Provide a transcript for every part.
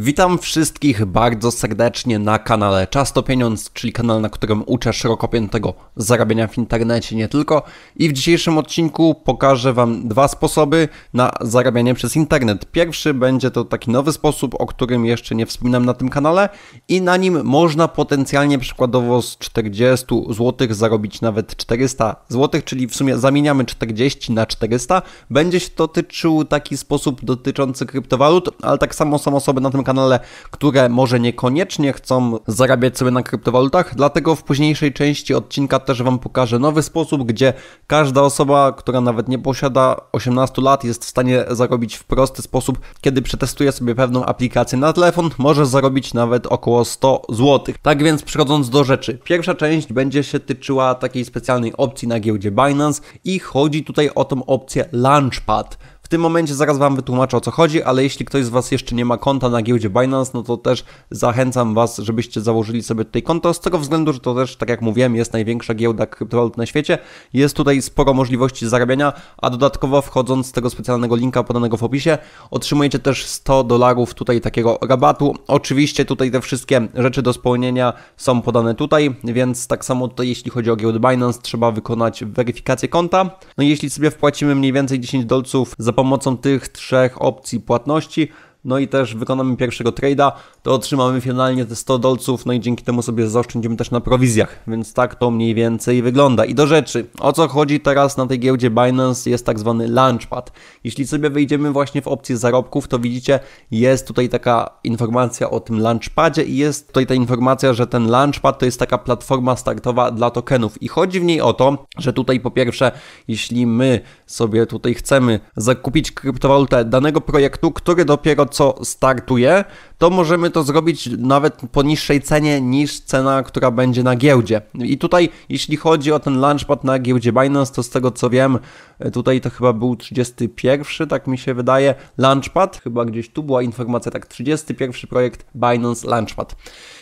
Witam wszystkich bardzo serdecznie na kanale Czas to Pieniądz, czyli kanał, na którym uczę szerokopiętego zarabiania w internecie nie tylko. I w dzisiejszym odcinku pokażę Wam dwa sposoby na zarabianie przez internet. Pierwszy będzie to taki nowy sposób, o którym jeszcze nie wspominam na tym kanale i na nim można potencjalnie przykładowo z 40 zł zarobić nawet 400 zł, czyli w sumie zamieniamy 40 na 400. Będzie się dotyczył taki sposób dotyczący kryptowalut, ale tak samo są osoby na tym kanale, które może niekoniecznie chcą zarabiać sobie na kryptowalutach, dlatego w późniejszej części odcinka też Wam pokażę nowy sposób, gdzie każda osoba, która nawet nie posiada 18 lat, jest w stanie zarobić w prosty sposób, kiedy przetestuje sobie pewną aplikację na telefon, może zarobić nawet około 100 zł. Tak więc przechodząc do rzeczy, pierwsza część będzie się tyczyła takiej specjalnej opcji na giełdzie Binance i chodzi tutaj o tą opcję Launchpad. W tym momencie zaraz Wam wytłumaczę o co chodzi, ale jeśli ktoś z Was jeszcze nie ma konta na giełdzie Binance, no to też zachęcam Was, żebyście założyli sobie tutaj konto, z tego względu, że to też, tak jak mówiłem, jest największa giełda kryptowalut na świecie. Jest tutaj sporo możliwości zarabiania, a dodatkowo wchodząc z tego specjalnego linka podanego w opisie, otrzymujecie też 100 dolarów tutaj takiego rabatu. Oczywiście tutaj te wszystkie rzeczy do spełnienia są podane tutaj, więc tak samo tutaj jeśli chodzi o giełdę Binance, trzeba wykonać weryfikację konta. No i jeśli sobie wpłacimy mniej więcej 10 dolców za pomocą tych trzech opcji płatności no i też wykonamy pierwszego trade'a, to otrzymamy finalnie te 100 dolców, no i dzięki temu sobie zaoszczędzimy też na prowizjach, więc tak to mniej więcej wygląda. I do rzeczy, o co chodzi teraz na tej giełdzie Binance jest tak zwany launchpad. Jeśli sobie wejdziemy właśnie w opcję zarobków, to widzicie, jest tutaj taka informacja o tym launchpadzie i jest tutaj ta informacja, że ten launchpad to jest taka platforma startowa dla tokenów i chodzi w niej o to, że tutaj po pierwsze, jeśli my sobie tutaj chcemy zakupić kryptowalutę danego projektu, który dopiero co startuje, to możemy to zrobić nawet po niższej cenie niż cena, która będzie na giełdzie. I tutaj, jeśli chodzi o ten launchpad na giełdzie Binance, to z tego co wiem, e, tutaj to chyba był 31, tak mi się wydaje, launchpad, chyba gdzieś tu była informacja, tak, 31 projekt Binance Launchpad.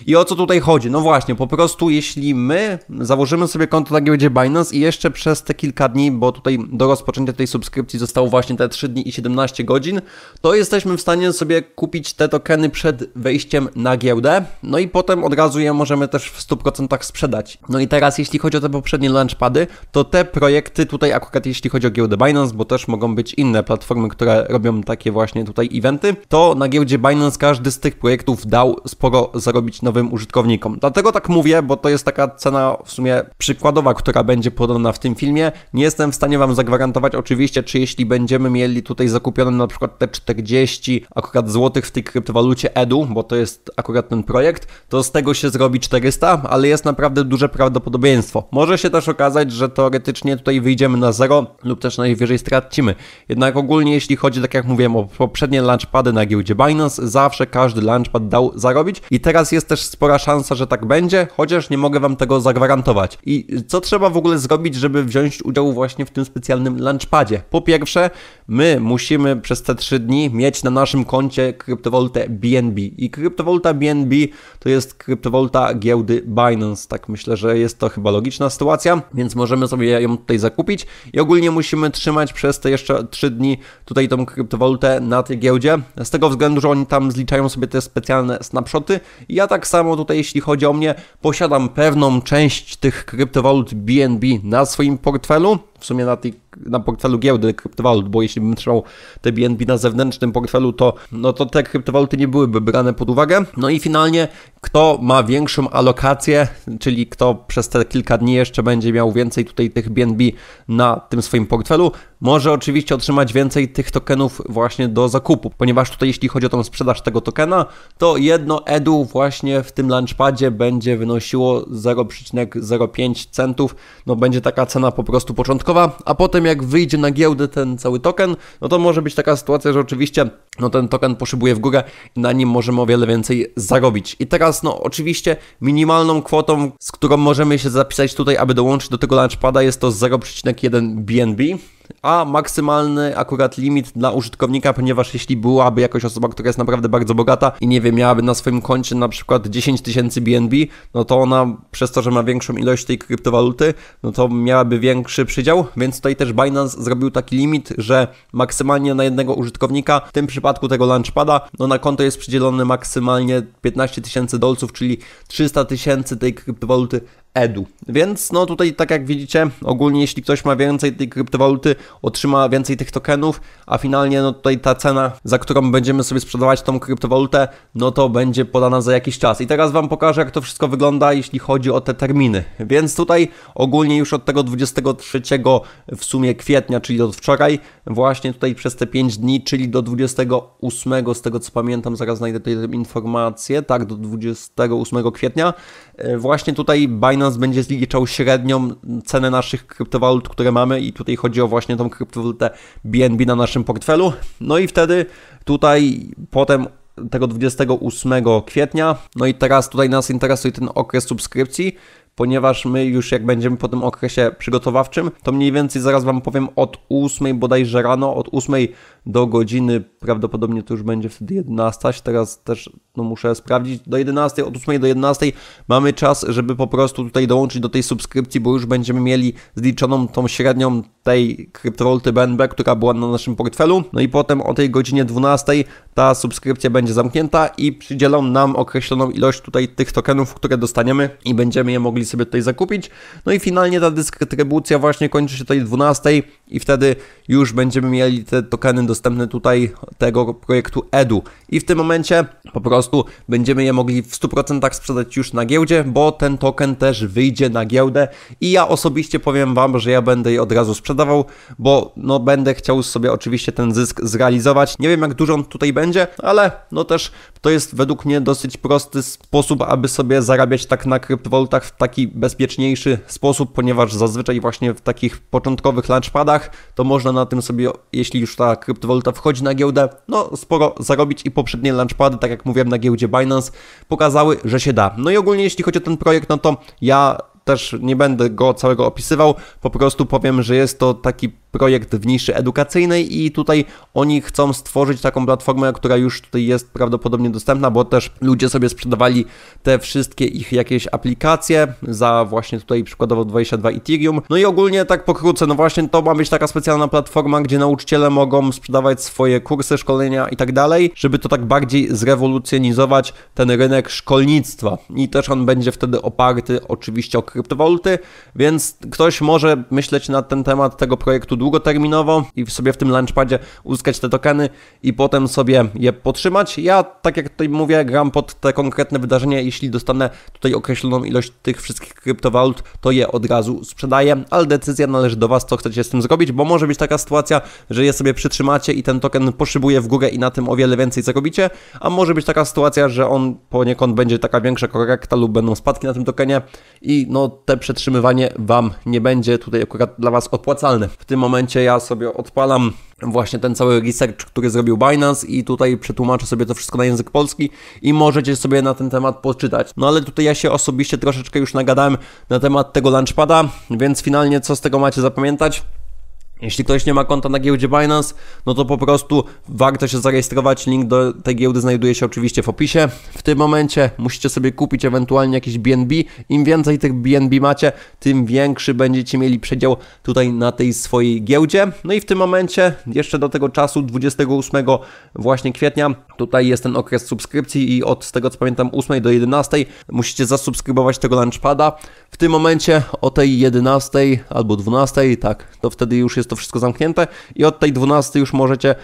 I o co tutaj chodzi? No właśnie, po prostu jeśli my założymy sobie konto na giełdzie Binance i jeszcze przez te kilka dni, bo tutaj do rozpoczęcia tej subskrypcji zostało właśnie te 3 dni i 17 godzin, to jesteśmy w stanie sobie kupić te tokeny przez przed wejściem na giełdę, no i potem od razu je możemy też w 100% sprzedać. No i teraz jeśli chodzi o te poprzednie launchpady, to te projekty tutaj akurat jeśli chodzi o giełdę Binance, bo też mogą być inne platformy, które robią takie właśnie tutaj eventy, to na giełdzie Binance każdy z tych projektów dał sporo zarobić nowym użytkownikom. Dlatego tak mówię, bo to jest taka cena w sumie przykładowa, która będzie podana w tym filmie. Nie jestem w stanie Wam zagwarantować oczywiście, czy jeśli będziemy mieli tutaj zakupione na przykład te 40 akurat złotych w tej kryptowalucie, Edu, bo to jest akurat ten projekt, to z tego się zrobi 400, ale jest naprawdę duże prawdopodobieństwo. Może się też okazać, że teoretycznie tutaj wyjdziemy na zero lub też najwyżej stracimy. Jednak ogólnie jeśli chodzi, tak jak mówiłem, o poprzednie launchpady na giełdzie Binance, zawsze każdy launchpad dał zarobić i teraz jest też spora szansa, że tak będzie, chociaż nie mogę Wam tego zagwarantować. I co trzeba w ogóle zrobić, żeby wziąć udział właśnie w tym specjalnym launchpadzie? Po pierwsze, my musimy przez te 3 dni mieć na naszym koncie kryptowalutę BNB BNB. I kryptowolta BNB to jest kryptowolta giełdy Binance. Tak myślę, że jest to chyba logiczna sytuacja, więc możemy sobie ją tutaj zakupić i ogólnie musimy trzymać przez te jeszcze 3 dni tutaj tą kryptowalutę na tej giełdzie. Z tego względu, że oni tam zliczają sobie te specjalne snapshoty. I ja tak samo tutaj, jeśli chodzi o mnie, posiadam pewną część tych kryptowolut BNB na swoim portfelu w sumie na, tej, na portfelu giełdy kryptowalut, bo jeśli bym trzymał te BNB na zewnętrznym portfelu, to, no to te kryptowaluty nie byłyby brane pod uwagę. No i finalnie, kto ma większą alokację, czyli kto przez te kilka dni jeszcze będzie miał więcej tutaj tych BNB na tym swoim portfelu, może oczywiście otrzymać więcej tych tokenów właśnie do zakupu, ponieważ tutaj jeśli chodzi o tą sprzedaż tego tokena, to jedno edu właśnie w tym launchpadzie będzie wynosiło 0,05 centów, no będzie taka cena po prostu początkowa, a potem jak wyjdzie na giełdę ten cały token, no to może być taka sytuacja, że oczywiście no ten token poszybuje w górę i na nim możemy o wiele więcej zarobić. I teraz no oczywiście minimalną kwotą, z którą możemy się zapisać tutaj, aby dołączyć do tego launchpada jest to 0,1 BNB, a maksymalny akurat limit dla użytkownika, ponieważ jeśli byłaby jakaś osoba, która jest naprawdę bardzo bogata i nie wiem, miałaby na swoim koncie na przykład 10 tysięcy BNB, no to ona przez to, że ma większą ilość tej kryptowaluty, no to miałaby większy przydział, więc tutaj też Binance zrobił taki limit, że maksymalnie na jednego użytkownika, w tym przypadku tego launchpada, no na konto jest przydzielone maksymalnie 15 tysięcy dolców, czyli 300 tysięcy tej kryptowaluty Edu. Więc no tutaj tak jak widzicie, ogólnie jeśli ktoś ma więcej tej kryptowaluty, otrzyma więcej tych tokenów, a finalnie no tutaj ta cena, za którą będziemy sobie sprzedawać tą kryptowalutę, no to będzie podana za jakiś czas. I teraz Wam pokażę jak to wszystko wygląda, jeśli chodzi o te terminy. Więc tutaj ogólnie już od tego 23 w sumie kwietnia, czyli od wczoraj, właśnie tutaj przez te 5 dni, czyli do 28 z tego co pamiętam, zaraz znajdę tutaj informację, tak do 28 kwietnia, e, właśnie tutaj Binance Binance będzie zliczał średnią cenę naszych kryptowalut, które mamy i tutaj chodzi o właśnie tą kryptowalutę BNB na naszym portfelu. No i wtedy tutaj potem tego 28 kwietnia. No i teraz tutaj nas interesuje ten okres subskrypcji, ponieważ my już jak będziemy po tym okresie przygotowawczym, to mniej więcej zaraz Wam powiem od 8 bodajże rano, od 8 do godziny, prawdopodobnie to już będzie wtedy 11, teraz też no, muszę sprawdzić, do 11, od 8 do 11 mamy czas, żeby po prostu tutaj dołączyć do tej subskrypcji, bo już będziemy mieli zliczoną tą średnią tej kryptowaluty BNB, która była na naszym portfelu, no i potem o tej godzinie 12 ta subskrypcja będzie zamknięta i przydzielą nam określoną ilość tutaj tych tokenów, które dostaniemy i będziemy je mogli mogli sobie tutaj zakupić. No i finalnie ta dystrybucja właśnie kończy się tutaj 12 i wtedy już będziemy mieli te tokeny dostępne tutaj tego projektu EDU. I w tym momencie po prostu będziemy je mogli w 100% sprzedać już na giełdzie, bo ten token też wyjdzie na giełdę i ja osobiście powiem Wam, że ja będę je od razu sprzedawał, bo no będę chciał sobie oczywiście ten zysk zrealizować. Nie wiem jak dużo on tutaj będzie, ale no też to jest według mnie dosyć prosty sposób, aby sobie zarabiać tak na kryptowalutach w taki taki bezpieczniejszy sposób, ponieważ zazwyczaj właśnie w takich początkowych launchpadach to można na tym sobie, jeśli już ta kryptowaluta wchodzi na giełdę, no sporo zarobić i poprzednie launchpady, tak jak mówiłem na giełdzie Binance, pokazały, że się da. No i ogólnie jeśli chodzi o ten projekt, no to ja też nie będę go całego opisywał, po prostu powiem, że jest to taki projekt w niszy edukacyjnej i tutaj oni chcą stworzyć taką platformę, która już tutaj jest prawdopodobnie dostępna, bo też ludzie sobie sprzedawali te wszystkie ich jakieś aplikacje za właśnie tutaj przykładowo 22 Ethereum. No i ogólnie tak pokrótce, no właśnie to ma być taka specjalna platforma, gdzie nauczyciele mogą sprzedawać swoje kursy, szkolenia i tak dalej, żeby to tak bardziej zrewolucjonizować ten rynek szkolnictwa. I też on będzie wtedy oparty oczywiście o kryptowaluty, więc ktoś może myśleć na ten temat tego projektu długoterminowo i sobie w tym launchpadzie uzyskać te tokeny i potem sobie je potrzymać. Ja, tak jak tutaj mówię, gram pod te konkretne wydarzenia. Jeśli dostanę tutaj określoną ilość tych wszystkich kryptowalut, to je od razu sprzedaję, ale decyzja należy do Was, co chcecie z tym zrobić, bo może być taka sytuacja, że je sobie przytrzymacie i ten token poszybuje w górę i na tym o wiele więcej zarobicie, a może być taka sytuacja, że on poniekąd będzie taka większa korekta lub będą spadki na tym tokenie i no te przetrzymywanie Wam nie będzie tutaj akurat dla Was opłacalne w tym momencie momencie ja sobie odpalam właśnie ten cały research, który zrobił Binance i tutaj przetłumaczę sobie to wszystko na język polski i możecie sobie na ten temat poczytać. No ale tutaj ja się osobiście troszeczkę już nagadałem na temat tego launchpada, więc finalnie co z tego macie zapamiętać? Jeśli ktoś nie ma konta na giełdzie Binance, no to po prostu warto się zarejestrować. Link do tej giełdy znajduje się oczywiście w opisie. W tym momencie musicie sobie kupić ewentualnie jakieś BNB. Im więcej tych BNB macie, tym większy będziecie mieli przedział tutaj na tej swojej giełdzie. No i w tym momencie, jeszcze do tego czasu, 28 właśnie kwietnia, tutaj jest ten okres subskrypcji i od z tego co pamiętam 8 do 11 musicie zasubskrybować tego launchpada. W tym momencie o tej 11 albo 12, tak, to wtedy już jest to to wszystko zamknięte i od tej 12 już możecie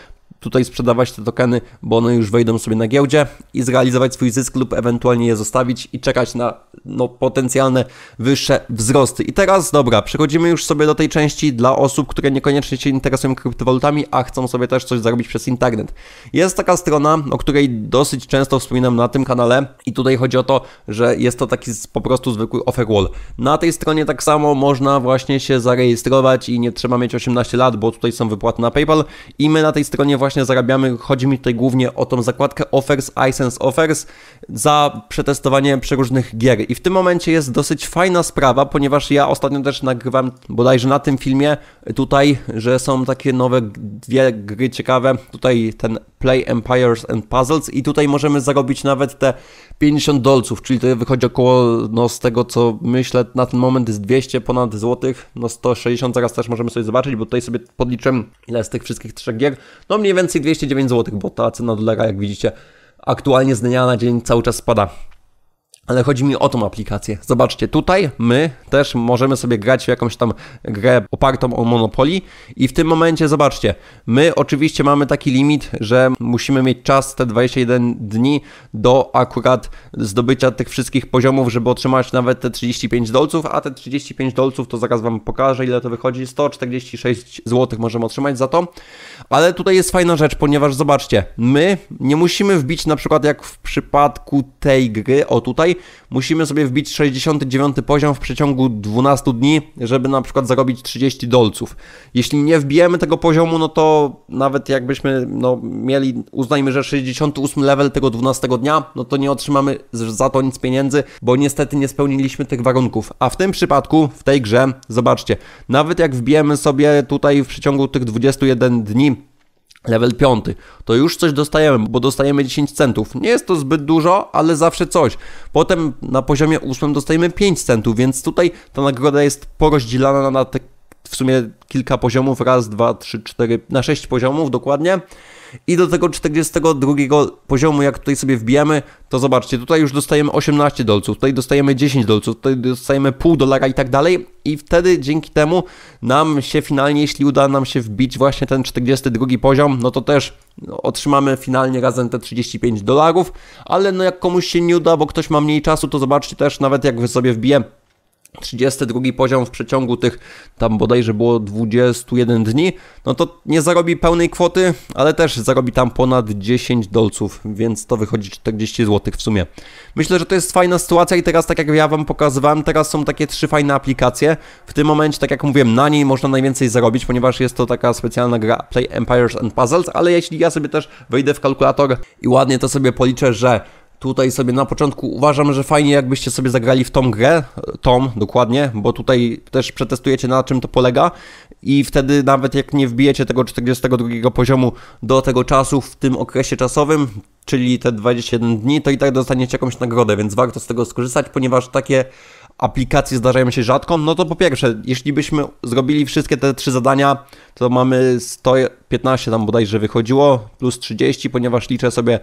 tutaj sprzedawać te tokeny, bo one już wejdą sobie na giełdzie i zrealizować swój zysk lub ewentualnie je zostawić i czekać na no, potencjalne wyższe wzrosty. I teraz, dobra, przechodzimy już sobie do tej części dla osób, które niekoniecznie się interesują kryptowalutami, a chcą sobie też coś zarobić przez internet. Jest taka strona, o której dosyć często wspominam na tym kanale i tutaj chodzi o to, że jest to taki po prostu zwykły offerwall. Na tej stronie tak samo można właśnie się zarejestrować i nie trzeba mieć 18 lat, bo tutaj są wypłaty na PayPal i my na tej stronie właśnie zarabiamy, chodzi mi tutaj głównie o tą zakładkę Offers, iSense Offers za przetestowanie przeróżnych gier i w tym momencie jest dosyć fajna sprawa, ponieważ ja ostatnio też nagrywam bodajże na tym filmie tutaj, że są takie nowe dwie gry ciekawe. Tutaj ten Play Empires and Puzzles i tutaj możemy zarobić nawet te 50 dolców, czyli to wychodzi około, no z tego co myślę, na ten moment jest 200 ponad złotych, no 160 zaraz też możemy sobie zobaczyć, bo tutaj sobie podliczyłem ile z tych wszystkich trzech gier, no mniej więcej 209 złotych, bo ta cena dolara jak widzicie aktualnie z dnia na dzień cały czas spada. Ale chodzi mi o tą aplikację. Zobaczcie, tutaj my też możemy sobie grać w jakąś tam grę opartą o Monopoly i w tym momencie, zobaczcie, my oczywiście mamy taki limit, że musimy mieć czas te 21 dni do akurat zdobycia tych wszystkich poziomów, żeby otrzymać nawet te 35 dolców, a te 35 dolców to zaraz Wam pokażę, ile to wychodzi, 146 zł możemy otrzymać za to. Ale tutaj jest fajna rzecz, ponieważ zobaczcie, my nie musimy wbić na przykład jak w przypadku tej gry, o tutaj, musimy sobie wbić 69 poziom w przeciągu 12 dni, żeby na przykład zarobić 30 dolców. Jeśli nie wbijemy tego poziomu, no to nawet jakbyśmy no, mieli, uznajmy, że 68 level tego 12 dnia, no to nie otrzymamy za to nic pieniędzy, bo niestety nie spełniliśmy tych warunków. A w tym przypadku, w tej grze, zobaczcie, nawet jak wbijemy sobie tutaj w przeciągu tych 21 dni Level 5. To już coś dostajemy, bo dostajemy 10 centów. Nie jest to zbyt dużo, ale zawsze coś. Potem na poziomie 8 dostajemy 5 centów, więc tutaj ta nagroda jest porozdzielana na te w sumie kilka poziomów, raz, dwa, trzy, cztery, na sześć poziomów dokładnie. I do tego 42 poziomu, jak tutaj sobie wbijamy, to zobaczcie, tutaj już dostajemy 18 dolców, tutaj dostajemy 10 dolców, tutaj dostajemy pół dolara i tak dalej. I wtedy dzięki temu nam się finalnie, jeśli uda nam się wbić właśnie ten 42 poziom, no to też no, otrzymamy finalnie razem te 35 dolarów. Ale no jak komuś się nie uda, bo ktoś ma mniej czasu, to zobaczcie też, nawet jak sobie wbiję 32 poziom w przeciągu tych tam bodajże było 21 dni, no to nie zarobi pełnej kwoty, ale też zarobi tam ponad 10 dolców, więc to wychodzi 40 zł w sumie. Myślę, że to jest fajna sytuacja i teraz tak jak ja Wam pokazywałem, teraz są takie trzy fajne aplikacje. W tym momencie, tak jak mówiłem, na niej można najwięcej zarobić, ponieważ jest to taka specjalna gra Play Empires and Puzzles, ale jeśli ja sobie też wejdę w kalkulator i ładnie to sobie policzę, że Tutaj sobie na początku uważam, że fajnie jakbyście sobie zagrali w tą grę, tom dokładnie, bo tutaj też przetestujecie na czym to polega i wtedy nawet jak nie wbijecie tego 42 poziomu do tego czasu w tym okresie czasowym, czyli te 21 dni, to i tak dostaniecie jakąś nagrodę, więc warto z tego skorzystać, ponieważ takie aplikacje zdarzają się rzadko, no to po pierwsze, jeśli byśmy zrobili wszystkie te trzy zadania, to mamy 115 tam bodajże wychodziło, plus 30, ponieważ liczę sobie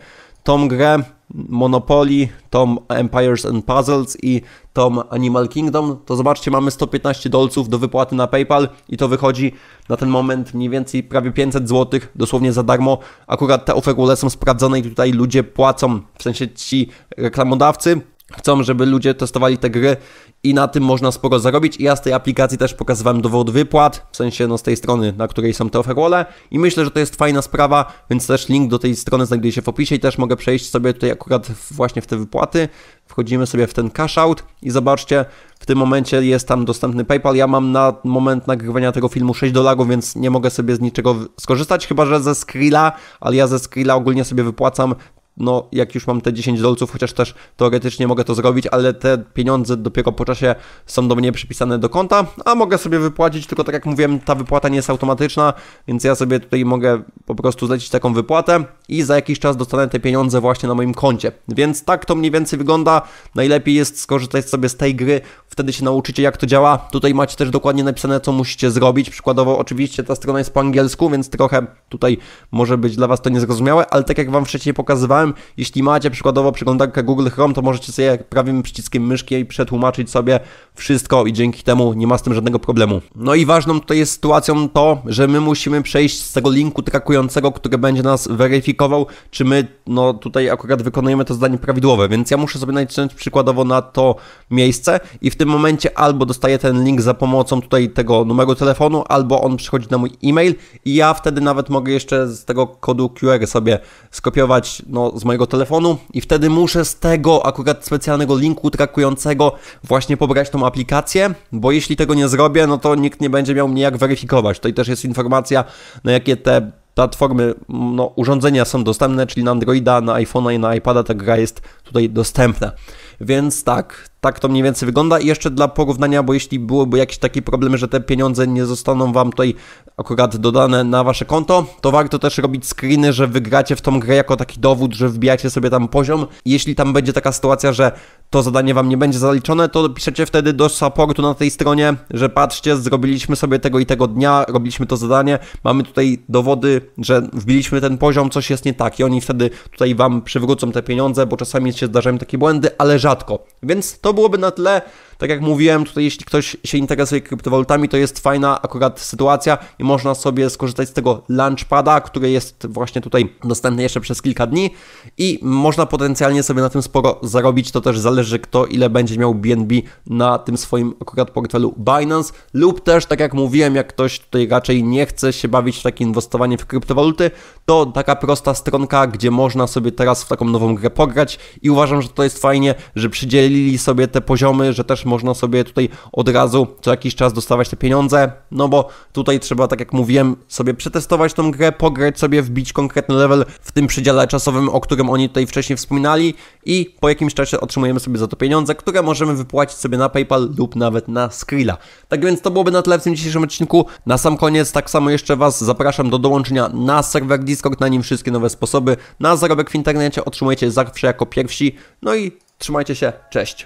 tą grę Monopoly, tą Empires and Puzzles i tą Animal Kingdom, to zobaczcie, mamy 115 dolców do wypłaty na PayPal i to wychodzi na ten moment mniej więcej prawie 500 zł, dosłownie za darmo. Akurat te oferule są sprawdzone i tutaj ludzie płacą, w sensie ci reklamodawcy Chcą, żeby ludzie testowali te gry i na tym można sporo zarobić. I ja z tej aplikacji też pokazywałem dowód wypłat, w sensie no z tej strony, na której są te offerole i myślę, że to jest fajna sprawa, więc też link do tej strony znajduje się w opisie i też mogę przejść sobie tutaj akurat właśnie w te wypłaty. Wchodzimy sobie w ten cash out i zobaczcie, w tym momencie jest tam dostępny PayPal. Ja mam na moment nagrywania tego filmu 6 dolarów, więc nie mogę sobie z niczego skorzystać, chyba że ze Skrilla, ale ja ze Skrilla ogólnie sobie wypłacam no jak już mam te 10 dolców, chociaż też teoretycznie mogę to zrobić, ale te pieniądze dopiero po czasie są do mnie przypisane do konta, a mogę sobie wypłacić, tylko tak jak mówiłem, ta wypłata nie jest automatyczna, więc ja sobie tutaj mogę po prostu zlecić taką wypłatę i za jakiś czas dostanę te pieniądze właśnie na moim koncie. Więc tak to mniej więcej wygląda. Najlepiej jest skorzystać sobie z tej gry, wtedy się nauczycie jak to działa. Tutaj macie też dokładnie napisane, co musicie zrobić. Przykładowo oczywiście ta strona jest po angielsku, więc trochę tutaj może być dla Was to niezrozumiałe, ale tak jak Wam wcześniej pokazywałem, jeśli macie przykładowo przeglądarkę Google Chrome, to możecie sobie prawym przyciskiem myszki przetłumaczyć sobie wszystko i dzięki temu nie ma z tym żadnego problemu. No i ważną tutaj jest sytuacją to, że my musimy przejść z tego linku trakującego, który będzie nas weryfikował, czy my, no tutaj akurat wykonujemy to zdanie prawidłowe, więc ja muszę sobie nacisnąć przykładowo na to miejsce i w tym momencie albo dostaję ten link za pomocą tutaj tego numeru telefonu, albo on przychodzi na mój e-mail i ja wtedy nawet mogę jeszcze z tego kodu QR sobie skopiować no, z mojego telefonu i wtedy muszę z tego akurat specjalnego linku trakującego właśnie pobrać tą aplikację, bo jeśli tego nie zrobię, no to nikt nie będzie miał mnie jak weryfikować. Tutaj też jest informacja, na jakie te platformy, mm, no, urządzenia są dostępne, czyli na Androida, na iPhone'a i na iPada ta gra jest tutaj dostępna. Więc tak, tak to mniej więcej wygląda. I jeszcze dla porównania, bo jeśli byłyby jakieś takie problemy, że te pieniądze nie zostaną wam tutaj akurat dodane na wasze konto, to warto też robić screeny, że wygracie w tą grę jako taki dowód, że wbijacie sobie tam poziom. Jeśli tam będzie taka sytuacja, że to zadanie wam nie będzie zaliczone, to piszecie wtedy do supportu na tej stronie, że patrzcie, zrobiliśmy sobie tego i tego dnia, robiliśmy to zadanie, mamy tutaj dowody, że wbiliśmy ten poziom, coś jest nie tak i oni wtedy tutaj wam przywrócą te pieniądze, bo czasami się zdarzają takie błędy, ale że rzadko. Więc to byłoby na tle tak jak mówiłem, tutaj jeśli ktoś się interesuje kryptowalutami, to jest fajna akurat sytuacja i można sobie skorzystać z tego launchpada, który jest właśnie tutaj dostępny jeszcze przez kilka dni i można potencjalnie sobie na tym sporo zarobić. To też zależy kto ile będzie miał BNB na tym swoim akurat portfelu Binance lub też tak jak mówiłem, jak ktoś tutaj raczej nie chce się bawić w takie inwestowanie w kryptowaluty, to taka prosta stronka, gdzie można sobie teraz w taką nową grę pograć i uważam, że to jest fajnie, że przydzielili sobie te poziomy, że też można sobie tutaj od razu co jakiś czas dostawać te pieniądze, no bo tutaj trzeba, tak jak mówiłem, sobie przetestować tą grę, pograć sobie, wbić konkretny level w tym przedziale czasowym, o którym oni tutaj wcześniej wspominali i po jakimś czasie otrzymujemy sobie za to pieniądze, które możemy wypłacić sobie na PayPal lub nawet na Skrilla. Tak więc to byłoby na tyle w tym dzisiejszym odcinku. Na sam koniec tak samo jeszcze Was zapraszam do dołączenia na serwer Discord, na nim wszystkie nowe sposoby na zarobek w internecie otrzymujecie zawsze jako pierwsi. No i trzymajcie się, cześć!